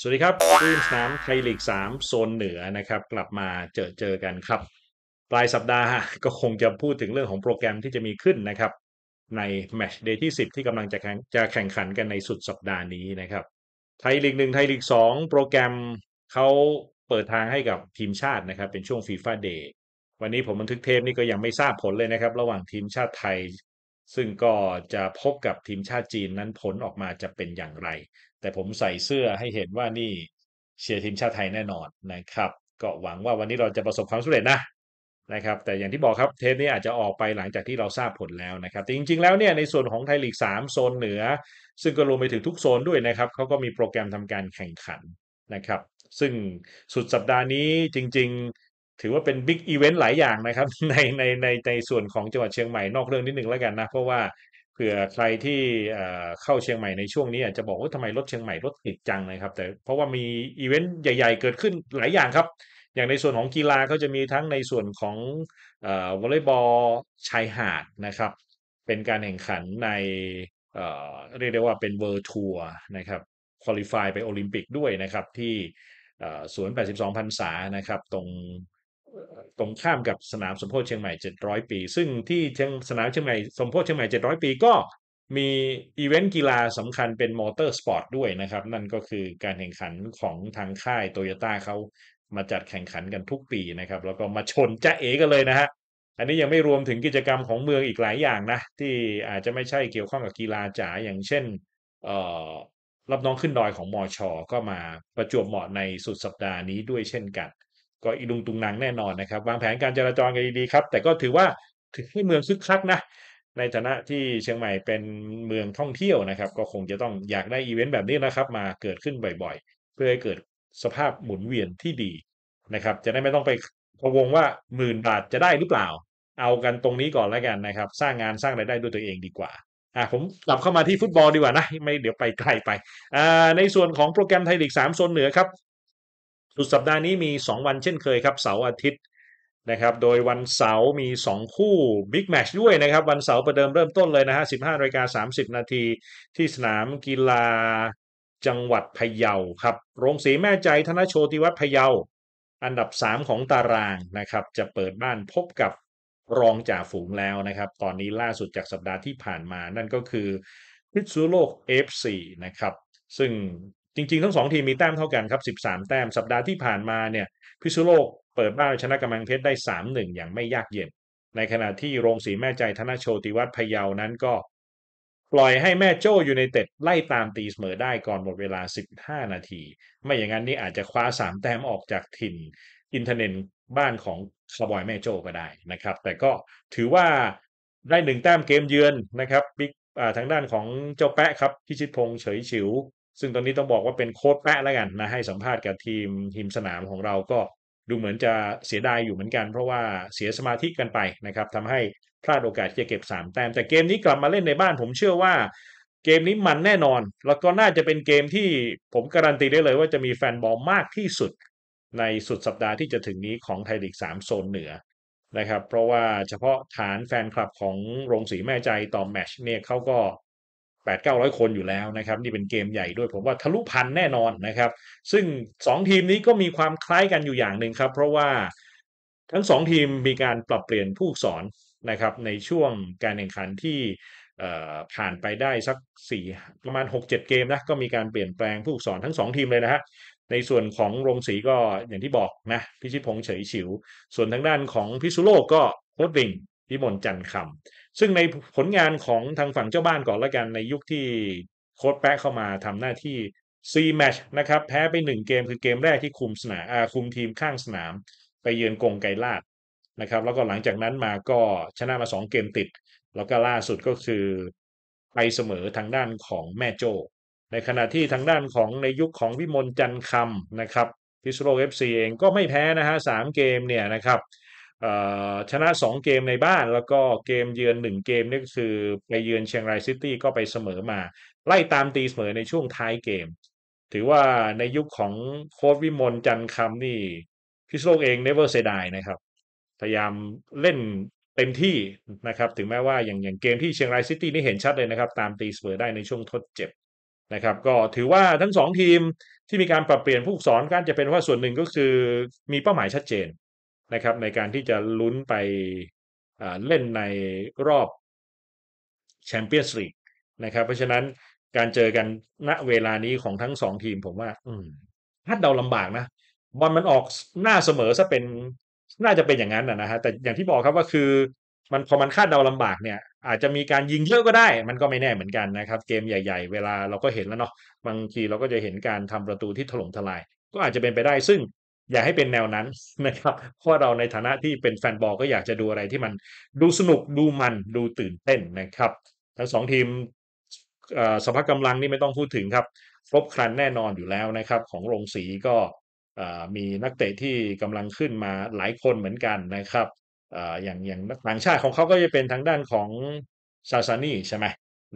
สวัสดีครับทีมสนามไทยลีกสามโซนเหนือนะครับ กลับมาเจอเจอกันครับ ปลายสัปดาห์ก็คงจะพูดถึงเรื่องของโปรแกรมที่จะมีขึ้นนะครับ ในแมชเดย์ที่ 10 ที่กำลังจะแข่งจะแข่งขันกันในสุดสัปดาห์นี้นะครับ ไทยลีกหนึ่งไทยลีกงโปรแกรมเขาเปิดทางให้กับทีมชาตินะครับ เป็นช่วงฟีฟ่าเดย์วันนี้ผมบันทึกเทปนี่ก็ยังไม่ทราบผลเลยนะครับ ระหว่างทีมชาติไทย ซึ่งก็จะพบกับทีมชาติจีนนั้นผลออกมาจะเป็นอย่างไรแต่ผมใส่เสื้อให้เห็นว่านี่เชียร์ทีมชาติไทยแน่นอนนะครับ ก็หวังว่าวันนี้เราจะประสบความสำเร็จนะนะครับ แต่อย่างที่บอกครับเทปนี้อาจจะออกไปหลังจากที่เราทราบผลแล้วนะครับแต่จริงๆ แล้วเนี่ยในส่วนของไทยลีก3โซนเหนือซึ่งก็รวมไปถึงทุกโซนด้วยนะครับเขาก็มีโปรแกรมทำการแข่งขันนะครับ ซึ่งสุดสัปดาห์นี้จริง ๆถือว่าเป็นบิ๊กอีเวนต์หลายอย่างนะครับ ในในในในส่วนของจังหวัดเชียงใหม่นอกเรื่องนิดนึงแล้วกันนะเพราะว่าเผื่อใครที่เข้าเชียงใหม่ในช่วงนี้อาจจะบอกว่าทำไมรถเชียงใหม่รถติดจังนะครับ แต่เพราะว่ามีอีเวนต์ใหญ่ ๆเกิดขึ้นหลายอย่างครับ อย่างในส่วนของกีฬาก็จะมีทั้งในส่วนของวอลเลย์บอลชายหาดนะครับเป็นการแข่งขันในเรียกได้ว่าเป็นเวิร์ทัวร์นะครับคุริฟายไปโอลิมปิกด้วยนะครับที่สวน 8 2พันษานะครับตรงตรงข้ามกับสนามสมโพธิเชียงใหม่ 700 ปี ซึ่งที่เชียงสนามเชียงใหม่สมโพธิเชียงใหม่ 700 ปีก็ มีอีเวนต์กีฬาสำคัญเป็นมอเตอร์สปอร์ตด้วยนะครับ นั่นก็คือการแข่งขันของทางค่ายโตโยต้าเขามาจัดแข่งขันกันทุกปีนะครับ แล้วก็มาชนจ้าเอ๋กันเลยนะฮะอันนี้ยังไม่รวมถึงกิจกรรมของเมืองอีกหลายอย่างนะ ที่อาจจะไม่ใช่เกี่ยวข้องกับกีฬาจ๋าอย่างเช่นรับน้องขึ้นดอยของมอชอก็มาประจวบเหมาะในสุดสัปดาห์นี้ด้วยเช่นกันก็อีลุงตุงนางแน่นอนนะครับ วางแผนการจราจรกันดีๆครับ แต่ก็ถือว่าถือให้เมืองซึกคักนะในฐานะที่เชียงใหม่เป็นเมืองท่องเที่ยวนะครับ ก็คงจะต้องอยากได้อีเวนต์แบบนี้นะครับมาเกิดขึ้นบ่อยๆ เพื่อให้เกิดสภาพหมุนเวียนที่ดีนะครับ จะได้ไม่ต้องไปพะวงว่าหมื่นบาทจะได้หรือเปล่าเอากันตรงนี้ก่อนแล้วกันนะครับ สร้างงานสร้างรายได้ด้วยตัวเองดีกว่าอ่ะผมกลับเข้ามาที่ฟุตบอลดีกว่านะ ไม่เดี๋ยวไปไกลไปอ่าในส่วนของโปรแกรมไทยลีกสามโซนเหนือครับสุดสัปดาห์นี้มี 2 วันเช่นเคยครับ เสาร์อาทิตย์นะครับ โดยวันเสาร์มี 2 คู่บิ๊กแมชด้วยนะครับ วันเสาร์ประเดิมเริ่มต้นเลยนะฮะ15นาฬิกา30นาที ที่สนามกีฬา จังหวัดพะเยาครับ โรงสีแม่ใจธนโชติวัฒน์พะเยา อันดับ 3 ของตารางนะครับ จะเปิดบ้านพบกับรองจ่าฝูงแล้วนะครับ ตอนนี้ล่าสุดจากสัปดาห์ที่ผ่านมานั่นก็คือ พิษซูโลก F4 นะครับ ซึ่งจริงๆทั้งสองทีมมีแต้มเท่ากันครับ 13 แต้ม สัปดาห์ที่ผ่านมาเนี่ย พิษุโลก เปิดบ้านชนะกำแพงเพชรได้ 3-1 อย่างไม่ยากเย็น ในขณะที่โรงสีแม่ใจธนาโชติวัฒน์พยาวนั้นก็ ปล่อยให้แม่โจ้อยู่ในเต็ด ไล่ตามตีเสมอได้ก่อนหมดเวลา 15 นาที ไม่อย่างนั้นนี่อาจจะคว้า 3 แต้มออกจากถิ่นอินเทอร์เน็ตบ้านของคาบอยแม่โจ้ก็ได้นะครับ แต่ก็ถือว่าได้หนึ่งแต้มเกมเยือนนะครับบิ๊กทางด้านของเจ้าแปะครับพิชิตพงษ์เฉยฉิวซึ่งตอนนี้ต้องบอกว่าเป็นโค้ดแปะแล้วกันนะให้สัมภาษณ์กับทีมทีมสนามของเราก็ดูเหมือนจะเสียดายอยู่เหมือนกัน เพราะว่าเสียสมาธิกันไปนะครับทำให้พลาดโอกาสที่จะเก็บ3แต้มแต่เกมนี้กลับมาเล่นในบ้านผมเชื่อว่า เกมนี้มันแน่นอน แล้วก็น่าจะเป็นเกมที่ผมการันตีได้เลยว่าจะมีแฟนบอลมากที่สุด ในสุดสัปดาห์ที่จะถึงนี้ของไทยลีก 3 โซนเหนือนะครับเพราะว่าเฉพาะฐานแฟนคลับของโรงสีแม่ใจต่อแมชเนี่ยเขาก็8 9 0 0 คนอยู่แล้วนะครับนี่เป็นเกมใหญ่ด้วย ผมว่าทะลุพันแน่นอนนะครับ ซึ่ง 2 ทีมนี้ก็มีความคล้ายกันอยู่อย่างหนึ่งครับ เพราะว่าทั้ง 2 ทีมมีการปรับเปลี่ยนผู้สอนนะครับ ในช่วงการแข่งขันที่ผ่านไปได้สัก4ประมาณ 6-7 เกมนะก็มีการเปลี่ยนแปลงผู้สอนทั้ง 2 ทีมเลยนะฮะในส่วนของโรงสีก็อย่างที่บอกนะ พิชิตพงษ์เฉยฉิว ส่วนทางด้านของพิซุโลกก็โคดริงพิมลจันทร์คซึ่งในผลงานของทางฝั่งเจ้าบ้านก่อนละกันในยุคที่โค้ดแป๊ะเข้ามาทำหน้าที่ซีแมชนะครับ แพ้ไป 1 เกมคือเกมแรกที่คุมสนามคุมทีมข้างสนาม ไปเยือนกงไกรลาดนะครับ แล้วก็หลังจากนั้นมาก็ชนะมา 2 เกมติด แล้วก็ล่าสุดก็คือ ไปเสมอทางด้านของแม่โจในขณะที่ทางด้านของในยุคของวิมลจันคำนะครับ พิซโลเอฟซีเองก็ไม่แพ้นะฮะสามเกมเนี่ยนะครับชนะ2เกมในบ้าน แล้วก็เกมเยือน1เกมนี่ก็คือ ไปเยือนเชียงรายซิตี้ก็ไปเสมอมาไล่ตามตีเสมอในช่วงท้ายเกม ถือว่าในยุคของโค้ชวิมลจันคำนี่พิศโลกเองเนเวอร์เซดายนะครับ พยายามเล่นเต็มที่นะครับถึงแม้ว่าอย่างอย่างเกมที่เชียงรายซิตี้นี่เห็นชัดเลยนะครับ ตามตีเสมอได้ในช่วงทดเจ็บนะครับก็ถือว่าทั้งสองทีมที่มีการปรับเปลี่ยนผู้สอนกันจะเป็นว่าส่วนหนึ่งก็คือ มีเป้าหมายชัดเจนนะครับในการที่จะลุ้นไปเล่นในรอบแชมเปี้ยนส์ลีกนะครับ เพราะฉะนั้นการเจอกันณเวลานี้ของทั้งสองทีม ผมว่าถ้คาดเดาลำบากนะบอลมันออกหน้าเสมอซะเป็นน่าจะเป็นอย่างนั้นนะฮะแต่อย่างที่บอกครับว่าคือมันพอมันคาดเดาลำบากเนี่ยอาจจะมีการยิงเยอะก็ได้มันก็ไม่แน่เหมือนกันนะครับ เกมใหญ่ ๆ เวลาเราก็เห็นแล้วเนาะบางทีเราก็จะเห็นการทำประตูที่ถล่มทลาย ก็อาจจะเป็นไปได้ซึ่งอย่าให้เป็นแนวนั้นนะครับ เพราะเราในฐานะที่เป็นแฟนบอลก็อยากจะดูอะไรที่มันดูสนุกดูมันดูตื่นเต้นนะครับทั้งสองทีมสภาพกำลังนี่ไม่ต้องพูดถึงครับครบครันแน่นอนอยู่แล้วนะครับของโรงสีก็มีนักเตะที่กำลังขึ้นมาหลายคนเหมือนกันนะครับ อย่างอย่างต่างชาติของเขาก็จะเป็นทางด้านของซาซานี่ใช่ไหม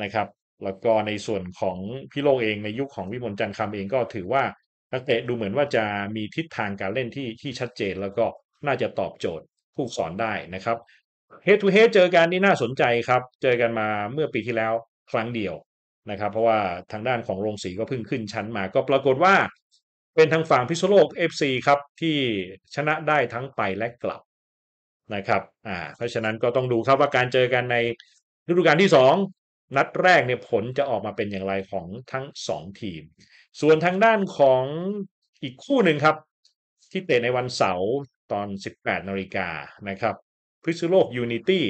นะครับ แล้วก็ในส่วนของพี่โลเองในยุคขของวิมลจันทร์คำเองก็ถือว่านักเตะดูเหมือนว่าจะมีทิศทางการเล่นที่ที่ชัดเจน แล้วก็น่าจะตอบโจทย์ผู้สอนได้นะครับเฮ a d เฮ h เจอกันนี่น่าสนใจครับ เจอกันมาเมื่อปีที่แล้วครั้งเดียวนะครับ เพราะว่าทางด้านของโรงสีก็เพิ่งขึ้นชั้นมา ก็ปรากฏว่าเป็นทางฝั่งพิซโลกเอฟซีครับ ที่ชนะได้ทั้งไปและกลับนะครับอ่าเพราะฉะนั้นก็ต้องดูครับว่าการเจอกันในฤดูกาลที่2นัดแรกเนี่ยผลจะออกมาเป็นอย่างไรของทั้ง2ทีมส่วนทางด้านของอีกคู่หนึ่งครับ ที่เตะในวันเสาร์ตอน 18 นาฬิกานะครับพิซูโลกยูนิตี้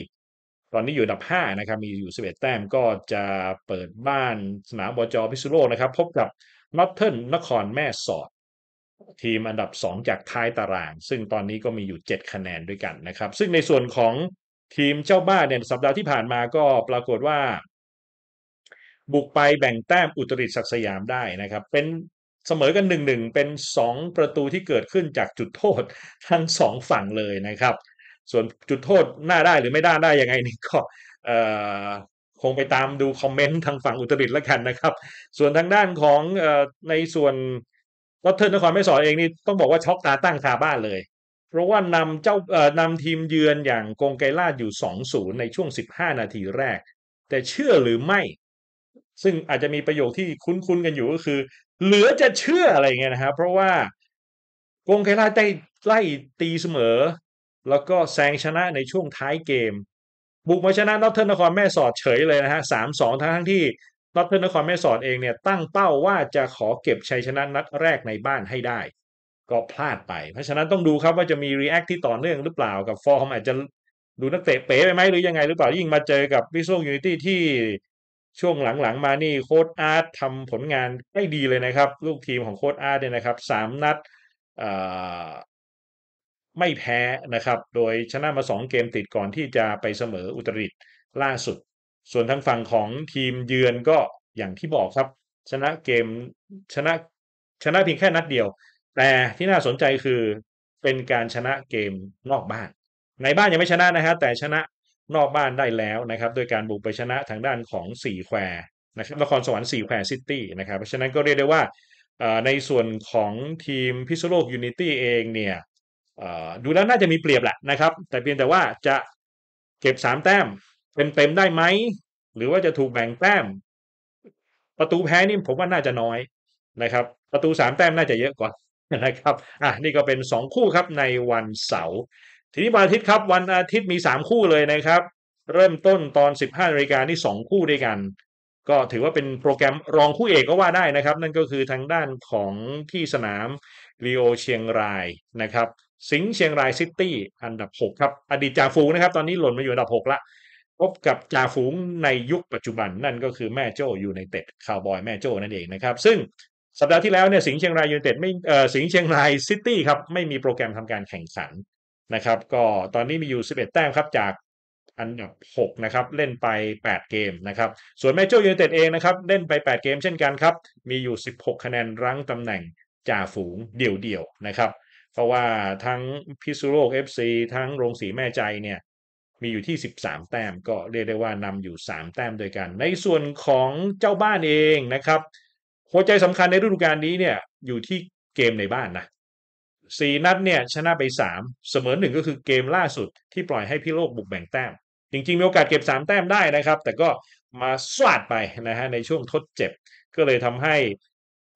ตอนนี้อยู่อันดับ5นะครับมีอยู่ 11 แต้มก็จะเปิดบ้านสนามบอจอพิซูโลนะครับ พบกับนอตเทิลนนครแม่สอด ทีมอันดับ 2 จากท้ายตาราง ซึ่งตอนนี้ก็มีอยู่ 7 คะแนนด้วยกันนะครับ ซึ่งในส่วนของทีมเจ้าบ้านเนี่ยสัปดาห์ที่ผ่านมาก็ปรากฏว่าบุกไปแบ่งแต้มอุตริศักสยามได้นะครับ เป็นเสมอกันหนึ่งหนึ่งเป็น 2 ประตูที่เกิดขึ้นจากจุดโทษทั้ง2ฝั่งเลยนะครับ ส่วนจุดโทษหน้าได้หรือไม่ได้ได้ยังไงนี่ก็คงไปตามดูคอมเมนต์ทางฝั่งอุตริศแล้วกันนะครับ ส่วนทางด้านของในส่วนรัตเทิร์นนครไม่สอนเองนี่ต้องบอกว่าช็อกตาตั้งคาบ้านเลยเพราะว่านำเจ้านำทีมเยือนอย่างกงไกลาดอยู่2-0ในช่วง15นาทีแรก แต่เชื่อหรือไม่ซึ่งอาจจะมีประโยคที่คุ้น ๆ กันอยู่ก็คือ เหลือจะเชื่ออะไรเงี้ยนะครับเพราะว่ากงไคลาได้ไล่ตีเสมอ แล้วก็แซงชนะในช่วงท้ายเกม บุกมาชนะนอตเทิร์นครแม่สอดเฉยเลยนะฮะสามสองทั้งที่นอตเทิร์นครแม่สอดเองเนี่ย ตั้งเป้าว่าจะขอเก็บชัยชนะนัดแรกในบ้านให้ได้ ก็พลาดไป เพราะฉะนั้นต้องดูครับว่าจะมีรีแอคที่ต่อเนื่องหรือเปล่ากับฟอร์มอาจจะดูนักเตะเป๋ไปไหมหรือยังไงหรือเปล่ายิ่งมาเจอกับวิโซยูนิตี้ที่ช่วงหลังๆมานี่โค้ดอาร์ตทำผลงานได้ดีเลยนะครับลูกทีมของโค้ดอาร์ตเนี่ยนะครับสามนัดไม่แพ้นะครับโดยชนะมาสองเกมติดก่อนที่จะไปเสมออุตริตล่าสุด ส่วนทางฝั่งของทีมเยือนก็อย่างที่บอกครับ ชนะเกมชนะชนะเพียงแค่นัดเดียว แต่ที่น่าสนใจคือเป็นการชนะเกมนอกบ้าน ในบ้านยังไม่ชนะนะครับแต่ชนะนอกบ้านได้แล้วนะครับโดยการบุกไปชนะทางด้านของสี่แควนะครับนครสวรรค์สี่แควซิตี้นะครับ เพราะฉะนั้นก็เรียกได้ว่าในส่วนของทีมพิซซูโลกยูนิตี้เองเนี่ยดูแล้วน่าจะมีเปรียบแหละนะครับ แต่เพียงแต่ว่าจะเก็บสามแต้ม เป็นเต็มได้ไหม หรือว่าจะถูกแบ่งแต้ม ประตูแพ้นี่ผมว่าน่าจะน้อยนะครับ ประตูสามแต้มน่าจะเยอะกว่านะครับ อ่ะนี่ก็เป็นสองคู่ครับในวันเสาร์ทีนี้วันอาทิตย์ครับวันอาทิตย์มี 3 คู่เลยนะครับเริ่มต้นตอน 15นาฬิกานี่ 2 คู่ด้วยกัน ก็ถือว่าเป็นโปรแกรมรองคู่เอกก็ว่าได้นะครับ นั่นก็คือทางด้านของที่สนามรีโอเชียงรายนะครับสิงห์เชียงรายซิตี้อันดับ 6 ครับ อดีตจ่าฝูงนะครับตอนนี้หล่นมาอยู่อันดับ 6 ละ พบกับจ่าฝูงในยุคปัจจุบัน นั่นก็คือแม่โจ้อยู่ในเต็ดข่าวบอยแม่โจ้นั่นเองนะครับซึ่งสัปดาห์ที่แล้วเนี่ยสิงห์เชียงรายยูไนเต็ดไม่เออสิงห์เชียงรายซิตี้ครับไม่มีโปรแกรมทำการแข่งขันนะครับก็ตอนนี้มีอยู่ 11 แต้มครับจากอันดับ6นะครับเล่นไป 8 เกมนะครับส่วนแมจิโอยูเนเต็ดเองนะครับเล่นไป 8 เกมเช่นกันครับมีอยู่ 16 คะแนนรั้งตำแหน่งจ่าฝูงเดี่ยวๆนะครับ เพราะว่าทั้งพิซูโร่เอฟซีทั้งโรงสีแม่ใจเนี่ยมีอยู่ที่ 13 แต้มก็เรียกได้ว่านำอยู่3แต้มด้วยกันในส่วนของเจ้าบ้านเองนะครับ หัวใจสำคัญในฤดูกาลนี้เนี่ยอยู่ที่เกมในบ้านนะสี่นัดเนี่ยชนะไปสามเสมอหนึ่งก็คือเกมล่าสุดที่ปล่อยให้พี่โลกบุกแบ่งแต้ม จริงๆมีโอกาสเก็บสามแต้มได้นะครับ แต่ก็มาสวาดไปนะฮะในช่วงทดเจ็บ ก็เลยทำให้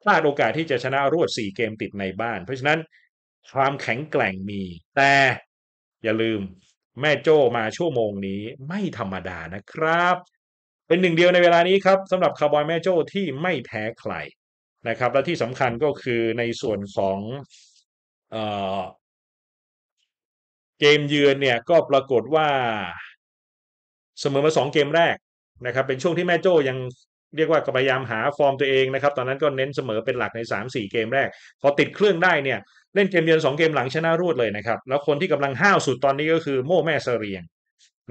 พลาดโอกาสที่จะชนะรวดสี่เกมติดในบ้านเพราะฉะนั้นความแข็งแกร่งมี แต่อย่าลืมแม่โจ้มาชั่วโมงนี้ไม่ธรรมดานะครับ เป็นหนึ่งเดียวในเวลานี้ครับสำหรับคาร์บอยแม่โจ้ที่ไม่แพ้ใครนะครับ และที่สำคัญก็คือในส่วนของเกมเยือนเนี่ย ก็ปรากฏว่า เสมอมาสองเกมแรกนะครับ เป็นช่วงที่แม่โจ้ยังเรียกว่าพยายามหาฟอร์มตัวเองนะครับ ตอนนั้นก็เน้นเสมอเป็นหลักใน3 4เกมแรก พอติดเครื่องได้เนี่ย เล่นเกมเยือน2เกมหลังชนะรวดเลยนะครับ แล้วคนที่กำลังห้าวสุดตอนนี้ก็คือ โม่แม่เสรียง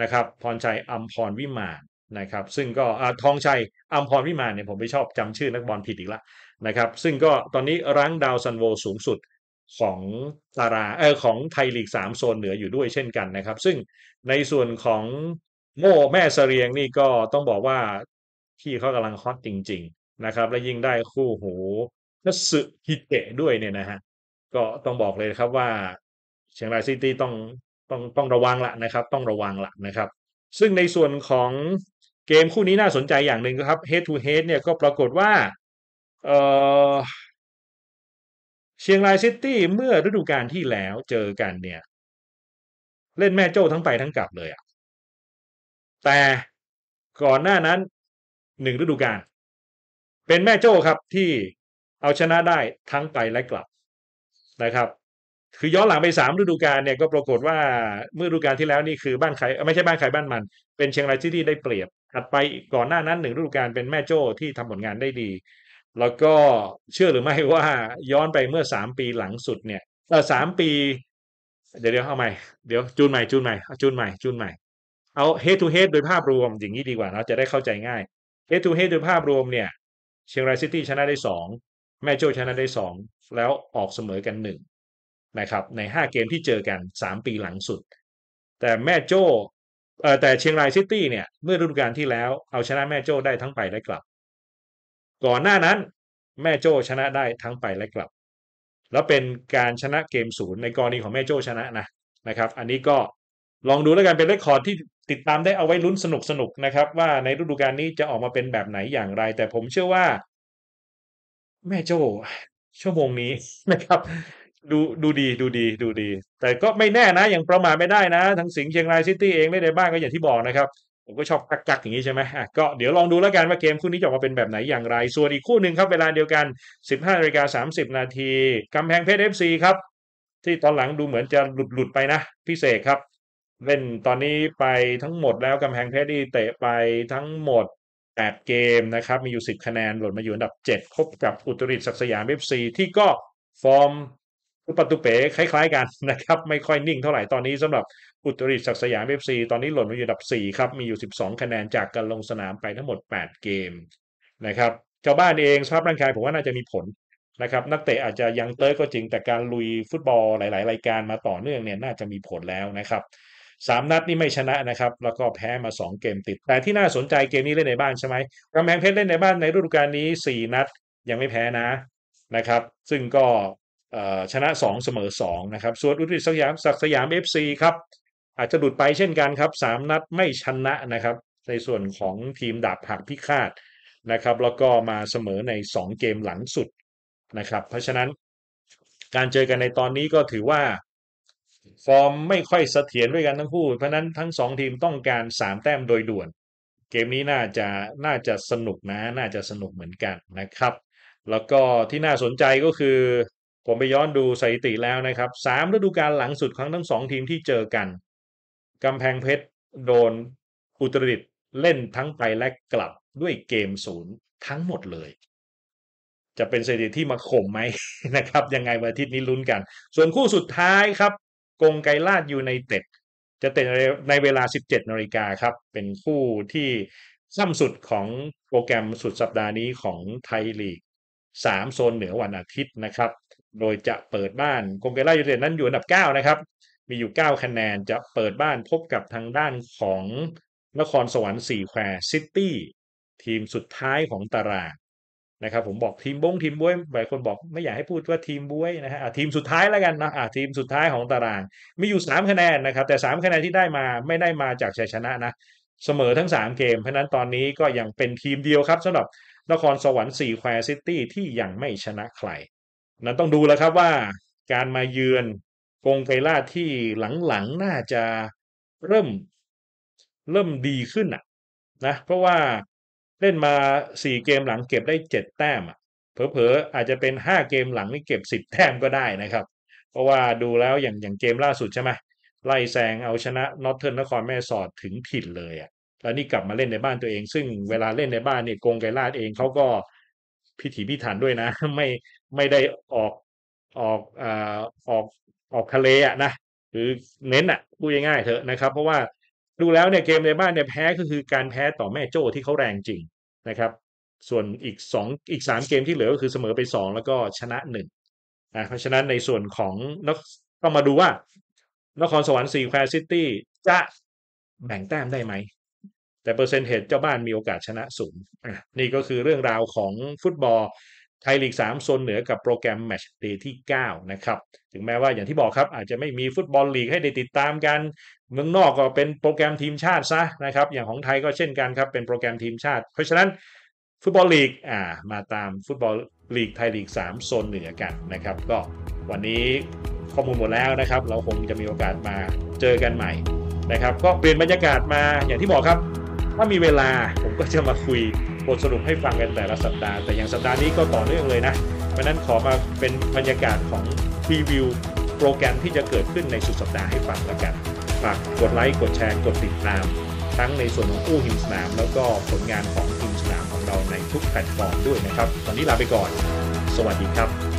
นะครับ พรชัยอัมพรวิมานนะครับ ซึ่งก็ทองชัยอัมพรวิมานเนี่ยผมไม่ชอบจำชื่อนักบอลผิดอีกละนะครับ ซึ่งก็ตอนนี้รั้งดาวซันโวสูงสุดของตาราเออของไทยลีกสามโซนเหนืออยู่ด้วยเช่นกันนะครับ ซึ่งในส่วนของโม่แม่เสเรียงนี่ก็ต้องบอกว่าที่เขากำลังฮอตจริง ๆ นะครับ และยิ่งได้คู่หูนัสึฮิเตะด้วยเนี่ยนะฮะก็ต้องบอกเลยครับว่า เชียงรายซิตี้ต้องต้องต้องระวังละนะครับ ต้องระวังละนะครับ ซึ่งในส่วนของเกมคู่นี้น่าสนใจอย่างหนึ่งครับ head to head เนี่ยก็ปรากฏว่า เออเชียงรายซิตี้ เมื่อฤดูกาลที่แล้วเจอกันเนี่ย เล่นแม่โจ้ทั้งไปทั้งกลับเลยอะแต่ก่อนหน้านั้นหนึ่งฤดูกาลเป็นแม่โจ้ครับ ที่เอาชนะได้ทั้งไปและกลับนะครับ คือย้อนหลังไปสามฤดูกาลเนี่ยก็ปรากฏว่าเมื่อฤดูกาลที่แล้วนี่คือ บ้านใครไม่ใช่บ้านใครบ้านมันเป็นเชียงรายซิตี้ได้เปรียบถัดไปก่อนหน้านั้นหนึ่งฤดูกาลเป็นแม่โจ้ที่ทำผลงานได้ดีแล้วก็เชื่อหรือไม่ว่าย้อนไปเมื่อสามปีหลังสุดเนี่ยเออสามปี เดี๋ยวเดี๋ยวเอาใหม่ เดี๋ยว จูนใหม่ จูนใหม่จูนใหม่จูนใหม่ เอา head to head โดยภาพรวมอย่างนี้ดีกว่าเราจะได้เข้าใจง่าย head to head โดยภาพรวมเนี่ย เชียงรายซิตี้ชนะได้สองแม่โจ้ชนะได้สองแล้วออกเสมอกันหนึ่งนะครับในห้าเกมที่เจอกันสามปีหลังสุด แต่แม่โจ้แต่เชียงรายซิตี้เนี่ยเมื่อฤดูกาลที่แล้วเอาชนะแม่โจ้ได้ทั้งไปและกลับก่อนหน้านั้นแม่โจ้ชนะได้ทั้งไปและกลับ แล้วเป็นการชนะเกมศูนย์ในกรณีของแม่โจ้ชนะนะนะครับ อันนี้ก็ลองดูแล้วกันเป็นเรคคอร์ดที่ติดตามได้เอาไว้ลุ้นสนุกสนุกนะครับ ว่าในฤดูกาลนี้จะออกมาเป็นแบบไหนอย่างไร แต่ผมเชื่อว่า แม่โจ้ชั่วโมงนี้นะครับ ดูดูดีดูดีดูดี แต่ก็ไม่แน่นะยังประมาทไม่ได้นะ ทั้งสิงห์เชียงรายซิตี้เองได้ในบ้านก็อย่างที่บอกนะครับมก็ชอบกักๆ อย่างนี้ใช่ไหมอ่ะ ก็เดี๋ยวลองดูแล้วกันว่าเกมคู่นี้จะออกมาเป็นแบบไหนอย่างไร ส่วนอีกคู่หนึ่งครับ เวลาเดียวกัน 15นาฬิกา30 นาที กำแพงเพชรเอฟซครับ ที่ตอนหลังดูเหมือนจะหลุดๆไปนะ พิเศษครับเล่นตอนนี้ไปทั้งหมดแล้วกำแพงเพชรที่เตะไปทั้งหมด 8 เกมนะครับ มีอยู่ 10 คะแนน หล่นมาอยู่อันดับ 7 พบกับอุตริตศักสยามเอฟซีที่ก็ฟอร์มปัตุเป๋คล้ายๆกันนะครับไม่ค่อยนิ่งเท่าไหร่ ตอนนี้สำหรับอุตริศักสยามเอฟซีตอนนี้หล่นมาอยู่อันดับ4ครับ มีอยู่12คะแนนจากการลงสนามไปทั้งหมด 8 เกมนะครับ เจ้าบ้านเองสภาพร่างกายผมว่าน่าจะมีผลนะครับ นักเตะอาจจะยังเตยก็จริง แต่การลุยฟุตบอลหลายๆ รายการมาต่อเนื่องเนี่ยน่าจะมีผลแล้วนะครับสามนัดนี่ไม่ชนะนะครับ แล้วก็แพ้มา2เกมติด แต่ที่น่าสนใจเกมนี้เล่นในบ้านใช่ไหมกำแพงเพชรเล่นในบ้านในฤดูกาลนี้4นัดยังไม่แพ้นะนะครับ ซึ่งก็ชนะ 2 เสมอ 2 นะครับส่วนอุติตสยามศักสยามเอฟซครับ อาจจะหลุดไปเช่นกันครับ 3 นัดไม่ชนะนะครับ ในส่วนของทีมดาบหักพิฆาตนะครับ แล้วก็มาเสมอใน 2 เกมหลังสุดนะครับ เพราะฉะนั้น การเจอกันในตอนนี้ก็ถือว่า ฟอร์มไม่ค่อยเสถียรด้วยกันทั้งคู่เพราะนั้นทั้ง 2 ทีมต้องการ 3 แต้มโดยด่วน เกมนี้น่าจะน่าจะสนุกนะ น่าจะสนุกเหมือนกันนะครับ แล้วก็ที่น่าสนใจก็คือผมไปย้อนดูสถิติแล้วนะครับ สามฤดูกาลหลังสุดครั้งทั้งสองทีมที่เจอกันกำแพงเพชร โดนอุตรดิตเล่นทั้งไปและกลับด้วยเกมศูนย์ทั้งหมดเลย จะเป็นสถิติที่มาข่มไหมนะครับ ยังไงวันอาทิตย์นี้ลุ้นกัน ส่วนคู่สุดท้ายครับ กงไกรลาดยูไนเต็ด จะเตะในเวลา 17นาฬิกาครับ เป็นคู่ที่ซ้ำสุดของโปรแกรมสุดสัปดาห์นี้ของไทยลีก3โซนเหนือวันอาทิตย์นะครับโดยจะเปิดบ้านกงเกล่ายูเต็ดนั้นอยู่อันดับ9 นะครับ มีอยู่ 9 คะแนนจะเปิดบ้านพบกับทางด้านของนครสวรรค์สี่แควซิตี้ ทีมสุดท้ายของตารางนะครับผมบอกทีมบงทีมบ้วยหลายคนบอกไม่อยากให้พูดว่าทีมบ้วยนะฮะทีมสุดท้ายแล้วกันนะอ่ะทีมสุดท้ายของตาราง มีอยู่3คะแนนนะครับแต่3คะแนนที่ได้มาไม่ได้มาจากชัยชนะนะเสมอทั้ง3เกมเพราะนั้นตอนนี้ก็ยังเป็นทีมเดียวครับสำหรับนครสวรรค์สี่แควซิตี้ที่ยังไม่ชนะใครนั้นต้องดูแล้วครับว่า การมาเยือนกงไกล่าที่หลัง ๆ น่าจะเริ่มเริ่มดีขึ้นอ่ะนะเพราะว่าเล่นมาสี่เกมหลังเก็บได้เจ็ดแต้มอ่ะเผลอๆ อาจจะเป็นห้าเกมหลังนี่เก็บสิบแต้มก็ได้นะครับ เพราะว่าดูแล้วอย่างอย่างเกมล่าสุดใช่ไหมไล่แซงเอาชนะนอตเทิร์นนครแม่สอดถึงผิดเลยอ่ะ แล้วนี่กลับมาเล่นในบ้านตัวเอง ซึ่งเวลาเล่นในบ้านเนี่ยกงไกล่าเองเขาก็พิถีพิถันด้วยนะ ไม่ไม่ได้ออกออกอ่าออกออกทะเลอ่ะนะคือเน้นอ่ะพูดง่ายๆเถอะนะครับ เพราะว่าดูแล้วเนี่ยเกมในบ้านเนี่ยแพ้ ก็คือการแพ้ต่อแม่โจ้ที่เขาแรงจริงนะครับ ส่วนอีกสองอีกสามเกมที่เหลือก็คือเสมอไปสองแล้วก็ชนะหนึ่งอ่ะเพราะฉะนั้นในส่วนของนกต้องมาดูว่า นครสวรรค์สี่แควร์ซิตี้ จะแบ่งแต้มได้ไหมแต่เปอร์เซ็นต์เหตุเจ้าบ้านมีโอกาสชนะสูงนี่ก็คือเรื่องราวของฟุตบอลไทยลีก3โซนเหนือกับโปรแกรมแมชเดย์ที่9นะครับถึงแม้ว่าอย่างที่บอกครับ อาจจะไม่มีฟุตบอลลีกให้ได้ติดตามกันเมืองนอกก็เป็นโปรแกรมทีมชาติซะนะครับอย่างของไทยก็เช่นกันครับเป็นโปรแกรมทีมชาติ เพราะฉะนั้นฟุตบอลลีกอ่ามาตามฟุตบอลลีกไทยลีก3โซนเหนือกันนะครับ ก็วันนี้ข้อมูลหมดแล้วนะครับ เราคงจะมีโอกาสมาเจอกันใหม่นะครับ ก็เปลี่ยนบรรยากาศมาอย่างที่บอกครับถ้ามีเวลาผมก็จะมาคุยบทสรุปให้ฟังกันแต่ละสัปดาห์ แต่อย่างสัปดาห์นี้ก็ต่อเนื่องเลยนะ เพราะนั้นขอมาเป็นบรรยากาศของพรีวิวโปรแกรมที่จะเกิดขึ้นในสุดสัปดาห์ให้ฟังแล้วกันฝากกดไลค์ กดแชร์กดติดตาม ทั้งในส่วนของอู้หิมสนาม แล้วก็ผลงานของทีมสนามของเราในทุกแพลตฟอร์มด้วยนะครับ ตอนนี้ลาไปก่อน สวัสดีครับ